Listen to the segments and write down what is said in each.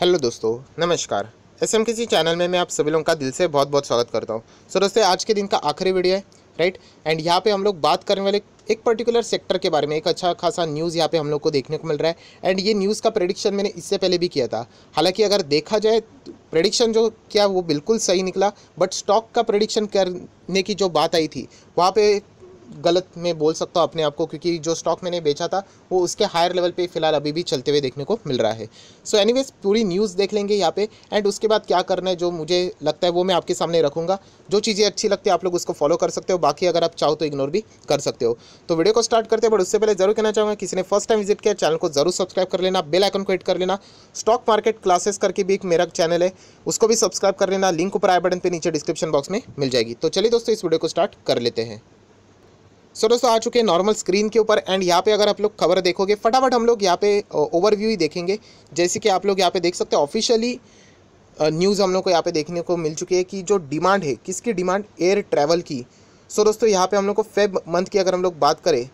hello दोस्तों नमस्कार S M किसी चैनल में मैं आप सभी लोगों का दिल से बहुत बहुत स्वागत करता हूँ सो दोस्तों आज के दिन का आखिरी वीडियो है राइट एंड यहाँ पे हम लोग बात करने वाले एक पर्टिकुलर सेक्टर के बारे में एक अच्छा खासा न्यूज़ यहाँ पे हम लोग को देखने को मिल रहा है एंड ये न्यूज़ का प्रडिक्शन मैंने इससे पहले भी किया था हालांकि अगर देखा जाए प्रडिक्शन जो किया वो बिल्कुल सही निकला बट स्टॉक का प्रडिक्शन करने की जो बात आई थी वहाँ पर गलत मैं बोल सकता हूँ अपने आप को क्योंकि जो स्टॉक मैंने बेचा था वो उसके हायर लेवल पे फिलहाल अभी भी चलते हुए देखने को मिल रहा है सो so एनीवेज पूरी न्यूज़ देख लेंगे यहाँ पे एंड उसके बाद क्या करना है जो मुझे लगता है वो मैं आपके सामने रखूँगा जो चीज़ें अच्छी लगती है आप लोग उसको फॉलो कर सकते हो बाकी अगर आप चाहो तो इग्नोर भी कर सकते हो तो वीडियो को स्टार्ट करते हैं बट उससे पहले जरूर कहना चाहूँगा किसी ने फर्स्ट टाइम विजिट किया चैनल को जरूर सब्सक्राइब कर लेना बेल आइकन को हिट कर लेना स्टॉक मार्केट क्लासेस करके भी एक मेरा चैनल है उसको भी सब्सक्राइब कर लेना लिंक ऊपर आई बटन पर नीचे डिस्क्रिप्शन बॉक्स में मिल जाएगी तो चलिए दोस्तों इस वीडियो को स्टार्ट कर लेते हैं सो दोस्तों आ चुके हैं नॉर्मल स्क्रीन के ऊपर एंड यहाँ पे अगर आप लोग खबर देखोगे फटाफट हम लोग यहाँ पे ओवरव्यू ही देखेंगे जैसे कि आप लोग यहाँ पे देख सकते हैं ऑफिशियली न्यूज़ हम लोग को यहाँ पे देखने को मिल चुकी है कि जो डिमांड है किसकी डिमांड एयर ट्रैवल की सो दोस्तों यहाँ पे हम लोग को फेब मंथ की अगर हम लोग बात करें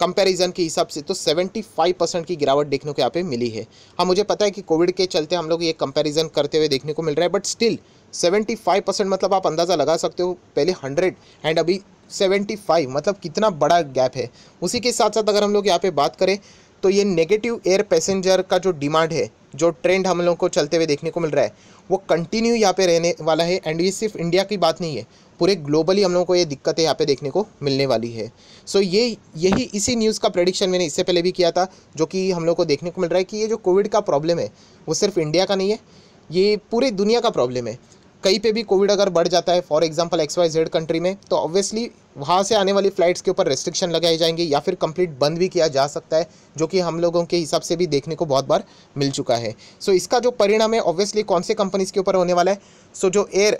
कंपैरिजन के हिसाब से तो 75 परसेंट की गिरावट देखने को यहाँ पे मिली है हाँ मुझे पता है कि कोविड के चलते हम लोग ये कंपैरिजन करते हुए देखने को मिल रहा है बट स्टिल 75 परसेंट मतलब आप अंदाज़ा लगा सकते हो पहले 100 एंड अभी 75 मतलब कितना बड़ा गैप है उसी के साथ साथ अगर हम लोग यहाँ पे बात करें तो ये नेगेटिव एयर पैसेंजर का जो डिमांड है जो ट्रेंड हम लोगों को चलते हुए देखने को मिल रहा है वो कंटिन्यू यहाँ पे रहने वाला है एंड ये सिर्फ इंडिया की बात नहीं है पूरे ग्लोबली हम लोगों को ये दिक्कतें यहाँ पे देखने को मिलने वाली है सो so ये यही इसी न्यूज़ का प्रडिक्शन मैंने इससे पहले भी किया था जो कि हम लोग को देखने को मिल रहा है कि ये जो कोविड का प्रॉब्लम है वो सिर्फ इंडिया का नहीं है ये पूरी दुनिया का प्रॉब्लम है कहीं पे भी कोविड अगर बढ़ जाता है for example X Y Z country में तो ऑब्वियसली वहाँ से आने वाली फ़्लाइट्स के ऊपर रेस्ट्रिक्शन लगाए जाएंगे या फिर कंप्लीट बंद भी किया जा सकता है जो कि हम लोगों के हिसाब से भी देखने को बहुत बार मिल चुका है सो so, इसका जो परिणाम है ऑब्वियसली कौन से कंपनीज़ के ऊपर होने वाला है सो so, जो एयर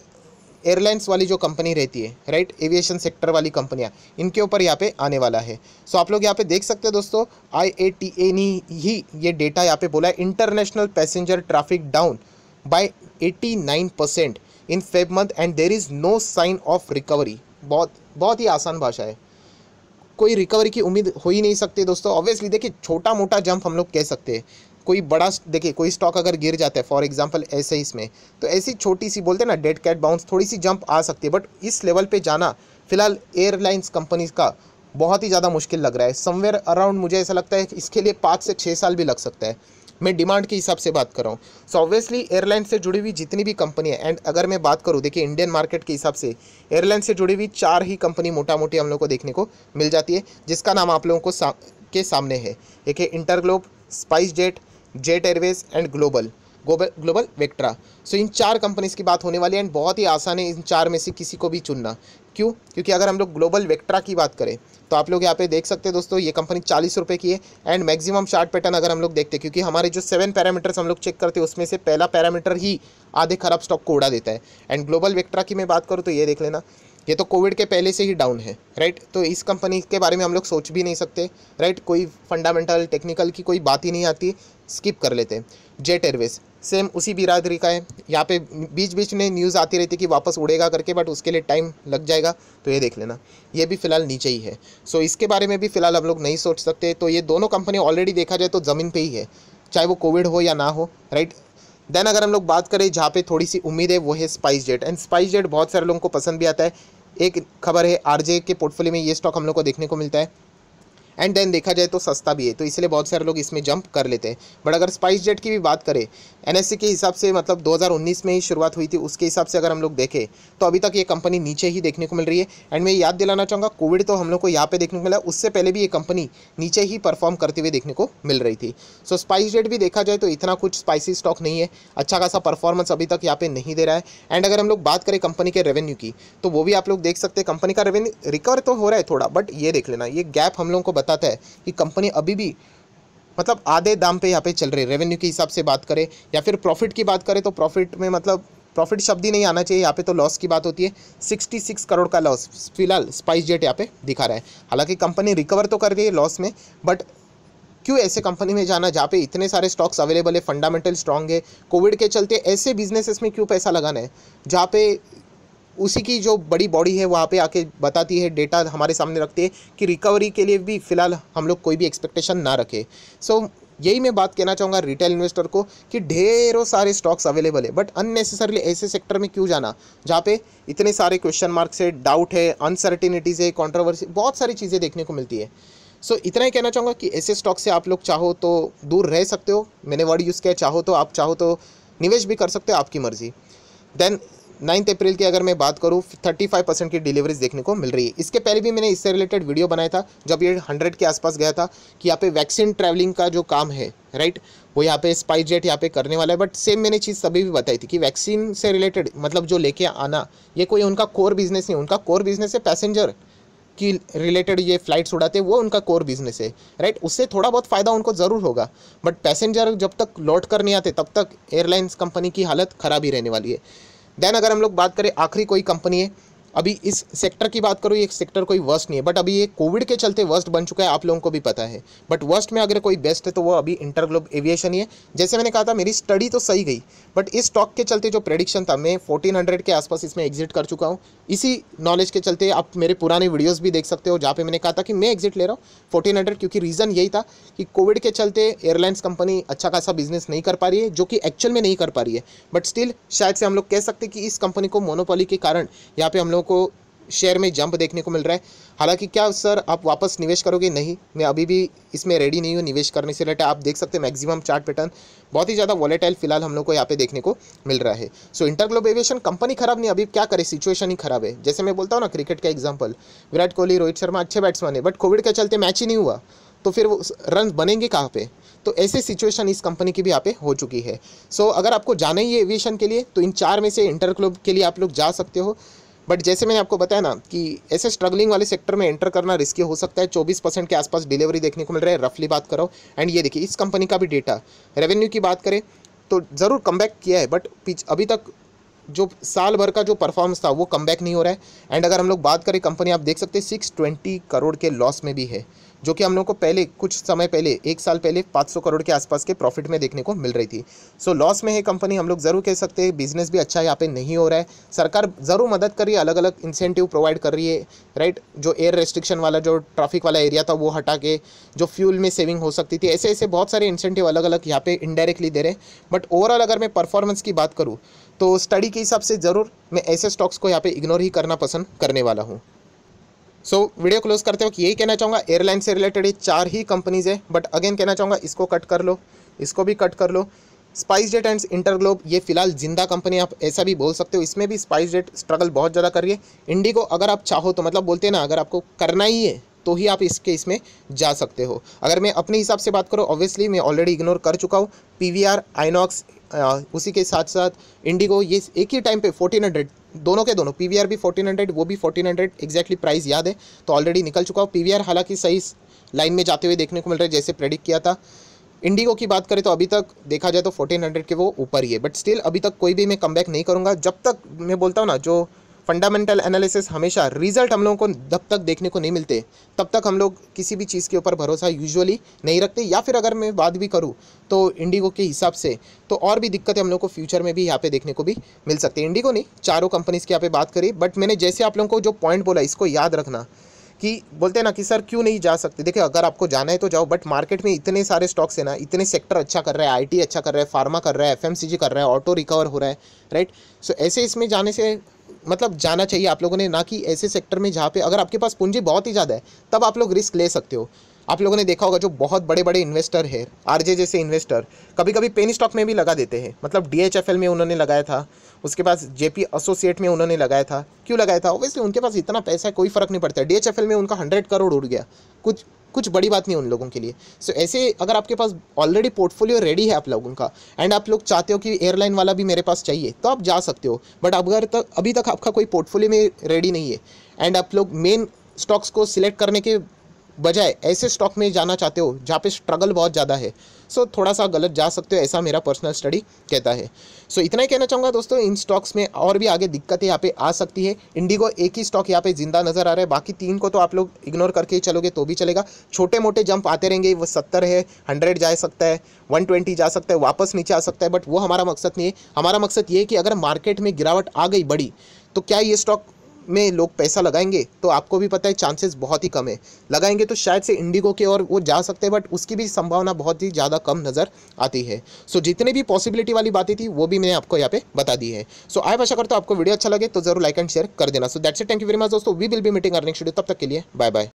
एयरलाइंस वाली जो कंपनी रहती है राइट एविएशन सेक्टर वाली कंपनियाँ इनके ऊपर यहाँ पे आने वाला है सो आप लोग यहाँ पे देख सकते हैं दोस्तों आई ए टी ए ने ही ये डेटा यहाँ पे बोला है international passenger traffic down by 89 percent in Feb month and there is no sign of recovery बहुत बहुत ही आसान भाषा है कोई रिकवरी की उम्मीद हो ही नहीं सकती दोस्तों ऑब्वियसली देखिए छोटा मोटा जंप हम लोग कह सकते हैं कोई बड़ा देखिए कोई स्टॉक अगर गिर जाता है फॉर एग्जांपल ऐसे ही इसमें तो ऐसी छोटी सी बोलते हैं ना डेड कैट बाउंस थोड़ी सी जंप आ सकती है बट इस लेवल पे जाना फिलहाल एयरलाइंस कंपनीज का बहुत ही ज़्यादा मुश्किल लग रहा है समवेयर अराउंड मुझे ऐसा लगता है कि इसके लिए पाँच से छः साल भी लग सकता है मैं डिमांड के हिसाब से बात कर रहा हूँ सो ऑब्वियसली एयरलाइन से जुड़ी हुई जितनी भी कंपनी है एंड अगर मैं बात करूँ देखिए इंडियन मार्केट के हिसाब से एयरलाइन से जुड़ी हुई चार ही कंपनी मोटा मोटी हम लोग को देखने को मिल जाती है जिसका नाम आप लोगों को सा, के सामने है एक है InterGlobe SpiceJet Jet Airways and Global Global Vectra so इन चार कंपनीज़ की बात होने वाली है एंड बहुत ही आसान है इन चार में से किसी को भी चुनना क्यों क्योंकि अगर हम लोग ग्लोबल वेक्ट्रा की बात करें तो आप लोग यहाँ पे देख सकते हैं दोस्तों ये कंपनी चालीस रुपये की है एंड मैक्सिमम शार्ट पैटर्न अगर हम लोग देखते हैं क्योंकि हमारे जो सेवन पैरामीटर्स हम लोग चेक करते हैं उसमें से पहला पैरामीटर ही आधे खराब स्टॉक को उड़ा देता है एंड ग्लोबल वेक्ट्रा की मैं बात करूँ तो ये देख लेना ये तो कोविड के पहले से ही डाउन है राइट तो इस कंपनी के बारे में हम लोग सोच भी नहीं सकते राइट कोई फंडामेंटल टेक्निकल की कोई बात ही नहीं आती स्किप कर लेते हैं जेट एयरवेज सेम उसी बिरादरी का है यहाँ पे बीच बीच में न्यूज़ आती रहती कि वापस उड़ेगा करके बट उसके लिए टाइम लग जाएगा तो ये देख लेना ये भी फ़िलहाल नीचे ही है सो so, इसके बारे में भी फ़िलहाल हम लोग नहीं सोच सकते तो ये दोनों कंपनी ऑलरेडी देखा जाए तो ज़मीन पर ही है चाहे वो कोविड हो या ना हो राइट देन अगर हम लोग बात करें जहाँ पे थोड़ी सी उम्मीद है वो है SpiceJet and SpiceJet बहुत सारे लोगों को पसंद भी आता है एक खबर है आरजे के पोर्टफोलियो में ये स्टॉक हम लोग को देखने को मिलता है एंड देन देखा जाए तो सस्ता भी है तो इसलिए बहुत सारे लोग इसमें जंप कर लेते हैं बट अगर स्पाइस जेट की भी बात करें एन के हिसाब से मतलब 2019 में ही शुरुआत हुई थी उसके हिसाब से अगर हम लोग देखें तो अभी तक ये कंपनी नीचे ही देखने को मिल रही है एंड मैं याद दिलाना चाहूँगा कोविड तो हम लोग को यहाँ पे देखने को मिला उससे पहले भी ये कंपनी नीचे ही परफॉर्म करते हुए देखने को मिल रही थी सो स्पाइस जेट भी देखा जाए तो इतना कुछ स्पाइसी स्टॉक नहीं है अच्छा खासा परफॉर्मेंस अभी तक यहाँ पे नहीं दे रहा है एंड अगर हम लोग बात करें कंपनी के रेवेन्यू की तो वो भी आप लोग देख सकते हैं कंपनी का रेवेन्यू रिकवर तो हो रहा है थोड़ा बट ये देख लेना ये गैप हम लोग को बताता है कि कंपनी अभी भी मतलब आधे दाम पे यहाँ पे चल रही है रेवेन्यू के हिसाब से बात करें या फिर प्रॉफिट की बात करें तो प्रॉफिट में मतलब प्रॉफिट शब्द ही नहीं आना चाहिए यहाँ पे तो लॉस की बात होती है सिक्सटी सिक्स करोड़ का लॉस फिलहाल स्पाइस जेट यहाँ पे दिखा रहा है हालांकि कंपनी रिकवर तो कर रही है लॉस में बट क्यों ऐसे कंपनी में जाना जहाँ पे इतने सारे स्टॉक्स अवेलेबल है फंडामेंटल स्ट्रॉन्ग है कोविड के चलते ऐसे बिजनेसेस में क्यों पैसा लगाना है जहाँ पे उसी की जो बड़ी बॉडी है वहाँ पे आके बताती है डेटा हमारे सामने रखती है कि रिकवरी के लिए भी फ़िलहाल हम लोग कोई भी एक्सपेक्टेशन ना रखें सो so, यही मैं बात कहना चाहूँगा रिटेल इन्वेस्टर को कि ढेरों सारे स्टॉक्स अवेलेबल है बट अननेसेसरली ऐसे सेक्टर में क्यों जाना जहाँ पे इतने सारे क्वेश्चन मार्क्स है डाउट है अनसर्टिनिटीज़ है कॉन्ट्रोवर्सी बहुत सारी चीज़ें देखने को मिलती है सो so, इतना ही कहना चाहूँगा कि ऐसे स्टॉक से आप लोग चाहो तो दूर रह सकते हो मैंने वर्ड यूज़ किया चाहो तो आप चाहो तो निवेश भी कर सकते हो आपकी मर्ज़ी देन नाइन्थ अप्रैल की अगर मैं बात करूँ थर्टी फाइव परसेंट की डिलीवरीज देखने को मिल रही है इसके पहले भी मैंने इससे रिलेटेड वीडियो बनाया था जब ये हंड्रेड के आसपास गया था कि यहाँ पे वैक्सीन ट्रैवलिंग का जो काम है राइट वो यहाँ पे स्पाइस जेट यहाँ पे करने वाला है बट सेम मैंने चीज़ सभी भी बताई थी कि वैक्सीन से रिलेटेड मतलब जो लेके आना ये कोई उनका कोर बिजनेस नहीं उनका कोर बिजनेस है पैसेंजर की रिलेटेड ये फ्लाइट्स उड़ाते हैं वो उनका कोर बिजनेस है राइट उससे थोड़ा बहुत फ़ायदा उनको ज़रूर होगा बट पैसेंजर जब तक लौट कर नहीं आते तब तक एयरलाइंस कंपनी की हालत ख़राब ही रहने वाली है देन अगर हम लोग बात करें आखिरी कोई कंपनी है अभी इस सेक्टर की बात करो ये सेक्टर कोई वर्स्ट नहीं है बट अभी ये कोविड के चलते वर्स्ट बन चुका है आप लोगों को भी पता है बट वर्स्ट में अगर कोई बेस्ट है तो वो अभी इंटरग्लोब एविएशन ही है जैसे मैंने कहा था मेरी स्टडी तो सही गई बट इस स्टॉक के चलते जो प्रडिक्शन था मैं फोर्टीन के आसपास इसमें एग्जिट कर चुका हूँ इसी नॉलेज के चलते आप मेरे पुराने वीडियोज़ भी देख सकते हो जहाँ पर मैंने कहा था कि मैं एग्जिट ले रहा हूँ फोर्टीन क्योंकि रीज़न यही था कि कोविड के चलते एयरलाइंस कंपनी अच्छा खासा बिजनेस नहीं कर पा रही है जो कि एक्चुअल में नहीं कर पा रही है बट स्टिल शायद से हम लोग कह सकते कि इस कंपनी को मोनोपॉली के कारण यहाँ पे हम लोग लोगों को शेयर में जंप देखने को मिल रहा है हालांकि क्या सर आप वापस निवेश करोगे नहीं मैं अभी भी इसमें रेडी नहीं हूँ निवेश करने से रिलेटेड आप देख सकते हैं मैक्सिमम चार्ट पैटर्न बहुत ही ज़्यादा वॉलेटाइल फिलहाल हम लोग को यहाँ पे देखने को मिल रहा है सो इंटरग्लोब एविएशन कंपनी खराब नहीं अभी क्या करे सिचुएशन ही खराब है जैसे मैं बोलता हूँ ना क्रिकेट का एग्जाम्पल विराट कोहली रोहित शर्मा अच्छे बैट्समैन है बट कोविड के चलते मैच ही नहीं हुआ तो फिर वो रन बनेंगे कहाँ पे तो ऐसे सिचुएशन इस कंपनी की भी यहाँ पे हो चुकी है सो so, अगर आपको जाना ही है एविएशन के लिए तो इन चार में से इंटर क्लब के लिए आप लोग जा सकते हो बट जैसे मैंने आपको बताया ना कि ऐसे स्ट्रगलिंग वाले सेक्टर में एंटर करना रिस्की हो सकता है 24 परसेंट के आसपास डिलीवरी देखने को मिल रहा है रफली बात करो एंड ये देखिए इस कंपनी का भी डेटा रेवेन्यू की बात करें तो ज़रूर कम किया है बट अभी तक जो साल भर का जो परफॉर्मेंस था वो कम नहीं हो रहा है एंड अगर हम लोग बात करें कंपनी आप देख सकते हैं सिक्स ट्वेंटी करोड़ के लॉस में भी है जो कि हम लोग को पहले कुछ समय पहले एक साल पहले 500 करोड़ के आसपास के प्रॉफिट में देखने को मिल रही थी सो so, लॉस में है कंपनी हम लोग ज़रूर कह सकते हैं बिजनेस भी अच्छा यहाँ पे नहीं हो रहा है सरकार ज़रूर मदद कर रही है अलग अलग इंसेंटिव प्रोवाइड कर रही है राइट जो एयर रेस्ट्रिक्शन वाला जो ट्रैफिक वाला एरिया था वो हटा के जो फ्यूल में सेविंग हो सकती थी ऐसे ऐसे बहुत सारे इंसेंटिव अलग अलग यहाँ पे इनडायरेक्टली दे रहे हैं बट ओवरऑल अगर मैं परफॉर्मेंस की बात करूँ तो स्टडी के हिसाब से ज़रूर मैं ऐसे स्टॉक्स को यहाँ पर इग्नोर ही करना पसंद करने वाला हूँ सो so, वीडियो क्लोज करते वक्त यही कहना चाहूँगा एयरलाइन से रिलेटेड ये चार ही कंपनीज़ है बट अगेन कहना चाहूँगा इसको कट कर लो इसको भी कट कर लो स्पाइस जेट एंड इंटरग्लोब ये फिलहाल जिंदा कंपनी आप ऐसा भी बोल सकते हो इसमें भी स्पाइस जेट स्ट्रगल बहुत ज़्यादा कर रही है इंडिगो अगर आप चाहो तो मतलब बोलते हैं ना अगर आपको करना ही है तो ही आप इसके इसमें जा सकते हो अगर मैं अपने हिसाब से बात करूँ ऑब्वियसली मैं ऑलरेडी इग्नोर कर चुका हूँ पी वी आर आइनॉक्स उसी के साथ साथ इंडिगो ये एक ही टाइम पे 1400 दोनों के दोनों पी वी आर भी फोर्टीन हंड्रेड वो भी फोर्टीन हंड्रेड एक्जैक्टली प्राइस याद है तो ऑलरेडी निकल चुका हो पी वी आर हालांकि सही लाइन में जाते हुए देखने को मिल रहा है जैसे प्रेडिक्ट किया था इंडिगो की बात करें तो अभी तक देखा जाए तो फोर्टीन हंड्रेड के वो ऊपर ही है बट स्टिल अभी तक कोई भी मैं कम बैक नहीं करूँगा जब तक मैं बोलता हूँ ना जो फंडामेंटल एनालिसिस हमेशा रिजल्ट हम लोगों को जब तक देखने को नहीं मिलते तब तक हम लोग किसी भी चीज़ के ऊपर भरोसा यूजुअली नहीं रखते या फिर अगर मैं बात भी करूँ तो इंडिगो के हिसाब से तो और भी दिक्कतें हम लोग को फ्यूचर में भी यहाँ पे देखने को भी मिल सकती है इंडिगो नहीं चारों कंपनीज़ की यहाँ पे बात करी बट मैंने जैसे आप लोगों को जो पॉइंट बोला इसको याद रखना कि बोलते हैं ना कि सर क्यों नहीं जा सकते देखिए अगर आपको जाना है तो जाओ बट मार्केट में इतने सारे स्टॉक्स हैं ना इतने सेक्टर अच्छा कर रहा है आईटी अच्छा कर रहा है फार्मा कर रहा है एफएमसीजी कर रहा है ऑटो रिकवर हो रहा है राइट सो so, ऐसे इसमें जाने से मतलब जाना चाहिए आप लोगों ने ना कि ऐसे सेक्टर में जहाँ पे अगर आपके पास पूंजी बहुत ही ज़्यादा है तब आप लोग रिस्क ले सकते हो आप लोगों ने देखा होगा जो बहुत बड़े बड़े इन्वेस्टर है आरजे जैसे इन्वेस्टर कभी कभी पेनी स्टॉक में भी लगा देते हैं मतलब डीएचएफएल में उन्होंने लगाया था उसके पास जेपी एसोसिएट में उन्होंने लगाया था क्यों लगाया था ओबियसली उनके पास इतना पैसा है कोई फ़र्क नहीं पड़ता डीएचएफएल में उनका हंड्रेड करोड़ उड़ गया कुछ कुछ बड़ी बात नहीं उन लोगों के लिए सो so, ऐसे अगर आपके पास ऑलरेडी पोर्टफोलियो रेडी है आप लोगों का एंड आप लोग चाहते हो कि एयरलाइन वाला भी मेरे पास चाहिए तो आप जा सकते हो बट अगर तक अभी तक आपका कोई पोर्टफोलियो में रेडी नहीं है एंड आप लोग मेन स्टॉक्स को सिलेक्ट करने के बजाय ऐसे स्टॉक में जाना चाहते हो जहाँ पे स्ट्रगल बहुत ज़्यादा है सो थोड़ा सा गलत जा सकते हो ऐसा मेरा पर्सनल स्टडी कहता है सो इतना ही कहना चाहूँगा दोस्तों इन स्टॉक्स में और भी आगे दिक्कतें यहाँ पे आ सकती है इंडिगो एक ही स्टॉक यहाँ पे जिंदा नजर आ रहा है बाकी तीन को तो आप लोग इग्नोर करके ही चलोगे तो भी चलेगा छोटे मोटे जंप आते रहेंगे वो सत्तर है हंड्रेड जा सकता है वन ट्वेंटी जा सकता है वापस नीचे आ सकता है बट वो हमारा मकसद नहीं है हमारा मकसद ये है कि अगर मार्केट में गिरावट आ गई बड़ी तो क्या ये स्टॉक में लोग पैसा लगाएंगे तो आपको भी पता है चांसेस बहुत ही कम है लगाएंगे तो शायद से इंडिगो के और वो जा सकते हैं बट उसकी भी संभावना बहुत ही ज़्यादा कम नज़र आती है सो so, जितने भी पॉसिबिलिटी वाली बातें थी वो भी मैंने आपको यहाँ पे बता दी है सो आई आशा करता हूँ आपको वीडियो अच्छा लगे तो जरूर लाइक एंड शेयर कर देना so that's a thank you very much दोस्तों वी विल भी मीटिंग अर्निंग शेड्यू तब तक के लिए बाय बाय